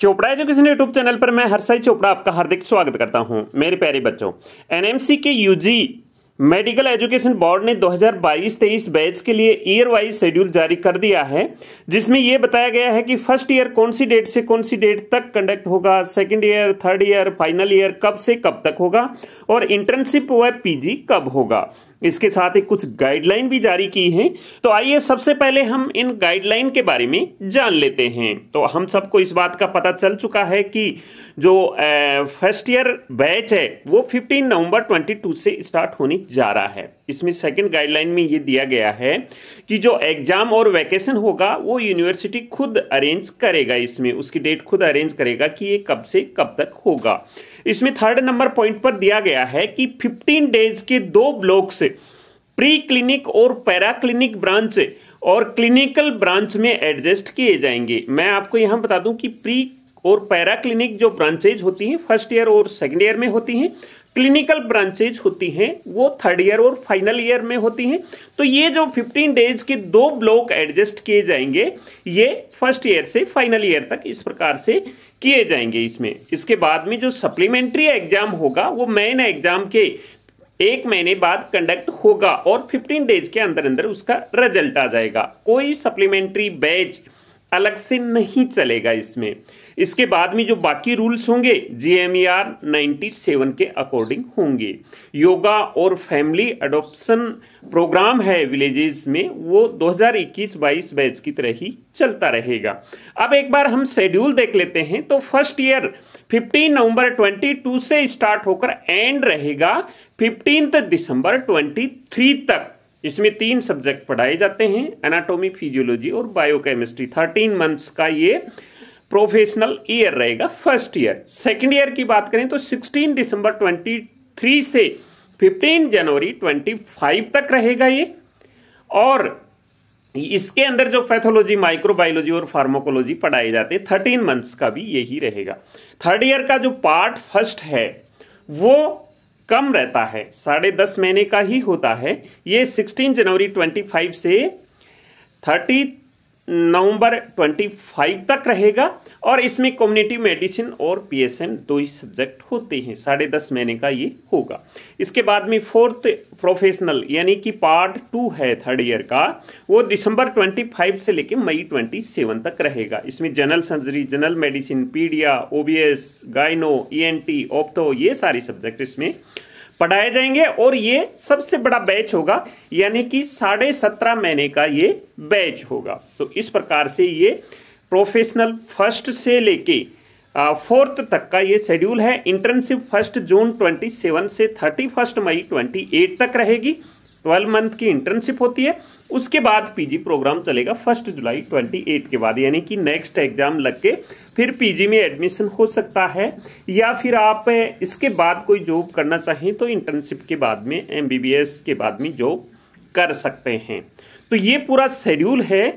Chopra education YouTube channel पर मैं हरसाई चोपड़ा आपका हार्दिक स्वागत करता हूं मेरे प्यारे बच्चों एनएमसी के यूजी मेडिकल एजुकेशन बोर्ड ने 2022-23 बैच के लिए ईयर वाइज शेड्यूल जारी कर दिया है जिसमें यह बताया गया है कि फर्स्ट ईयर कौन सी डेट से कौन सी डेट तक कंडक्ट होगा second year third year final year कब से कब तक होगा और इंटर्नशिप व पीजी कब होगा इसके साथ ही कुछ गाइडलाइन भी जारी की हैं तो आइए सबसे पहले हम इन गाइडलाइन के बारे में जान लेते हैं तो हम सबको इस बात का पता चल चुका है कि जो फर्स्ट ईयर बैच है वो 15 नवंबर 22 से स्टार्ट होने जा रहा है इसमें सेकंड गाइडलाइन में ये दिया गया है कि जो एग्जाम और वैकेशन होगा वो यूनिवर्सिटी खुद अरेंज करेगा इसमें उसकी डेट खुद अरेंज करेगा कि ये कब से कब तक होगा इसमें थर्ड नंबर पॉइंट पर दिया गया है कि 15 डेज के दो ब्लॉक से प्री क्लिनिक और पैरा क्लिनिक ब्रांच और क्लिनिकल ब्रांच में एडजस्ट किए जाएंगे मैं आपको यहाँ बता दूं कि प्री और पैरा क्लिनिक जो ब्रांचेज होती हैं फर्स्ट ईयर और सेकेंड ईयर में होती हैं क्लिनिकल ब्रांचेज होती हैं वो थर्ड ईयर और फाइनल ईयर में होती हैं तो ये जो 15 डेज के दो ब्लॉक एडजस्ट किए जाएंगे ये फर्स्ट ईयर से फाइनल ईयर तक इस प्रकार से किए जाएंगे इसमें इसके बाद में जो सप्लीमेंट्री एग्जाम होगा वो मेन एग्जाम के एक महीने बाद कंडक्ट होगा और 15 डेज के अंदर अंदर उसका रिजल्ट आ जाएगा कोई सप्लीमेंट्री बैच अलग से नहीं चलेगा इसमें इसके बाद में जो बाकी रूल्स होंगे जीएमईआर e 97 के अकॉर्डिंग होंगे योगा और फैमिली अडोप्शन प्रोग्राम है विलेजेस में वो 2021-22 बैच की तरह ही चलता रहेगा अब एक बार हम शेड्यूल देख लेते हैं तो फर्स्ट ईयर 15 नवंबर 22 से स्टार्ट होकर एंड रहेगा 15 दिसंबर 23 तक इसमें तीन सब्जेक्ट पढ़ाए जाते हैं एनाटॉमी फिजियोलॉजी और बायोकेमिस्ट्री थर्टीन मंथ्स का ये प्रोफेशनल ईयर रहेगा फर्स्ट ईयर सेकेंड ईयर की बात करें तो सिक्सटीन दिसंबर ट्वेंटी थ्री से फिफ्टीन जनवरी ट्वेंटी फाइव तक रहेगा ये और इसके अंदर जो पैथोलॉजी माइक्रोबायोलॉजी और फार्माकोलॉजी पढ़ाए जाते हैं थर्टीन मंथ्स का भी यही रहेगा थर्ड ईयर का जो पार्ट फर्स्ट है वो कम रहता है साढ़े दस महीने का ही होता है ये सिक्सटीन जनवरी ट्वेंटी फाइव से थर्टी नवंबर 25 तक रहेगा और इसमें कम्युनिटी मेडिसिन और पीएसएम दो ही सब्जेक्ट होते हैं साढ़े दस महीने का ये होगा इसके बाद में फोर्थ प्रोफेशनल यानी कि पार्ट टू है थर्ड ईयर का वो दिसंबर 25 से लेकर मई 27 तक रहेगा इसमें general surgery general medicine paedia OBS gynae ENT opto ये सारे सब्जेक्ट इसमें पढ़ाए जाएंगे और ये सबसे बड़ा बैच होगा यानी कि साढ़े सत्रह महीने का ये बैच होगा तो इस प्रकार से ये प्रोफेशनल फर्स्ट से लेके फोर्थ तक का ये शेड्यूल है इंटर्नशिप फर्स्ट जून 27 से 31 मई 28 तक रहेगी ट्वेल्व मंथ की इंटर्नशिप होती है उसके बाद पीजी प्रोग्राम चलेगा फर्स्ट जुलाई 28 के बाद यानी कि नेक्स्ट एग्जाम लग के फिर पीजी में एडमिशन हो सकता है या फिर आप इसके बाद कोई जॉब करना चाहें तो इंटर्नशिप के बाद में एमबीबीएस के बाद में जॉब कर सकते हैं तो ये पूरा शेड्यूल है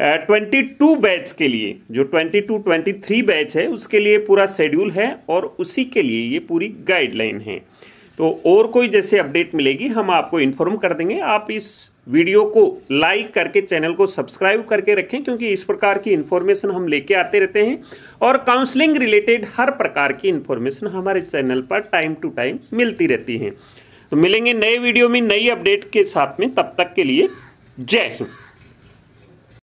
ट्वेंटी टू बैच के लिए जो twenty two twenty three batch है उसके लिए पूरा शेड्यूल है और उसी के लिए ये पूरी गाइडलाइन है तो और कोई जैसे अपडेट मिलेगी हम आपको इन्फॉर्म कर देंगे आप इस वीडियो को लाइक करके चैनल को सब्सक्राइब करके रखें क्योंकि इस प्रकार की इन्फॉर्मेशन हम लेके आते रहते हैं और काउंसलिंग रिलेटेड हर प्रकार की इन्फॉर्मेशन हमारे चैनल पर टाइम टू टाइम मिलती रहती है तो मिलेंगे नए वीडियो में नई अपडेट के साथ में तब तक के लिए जय हिंद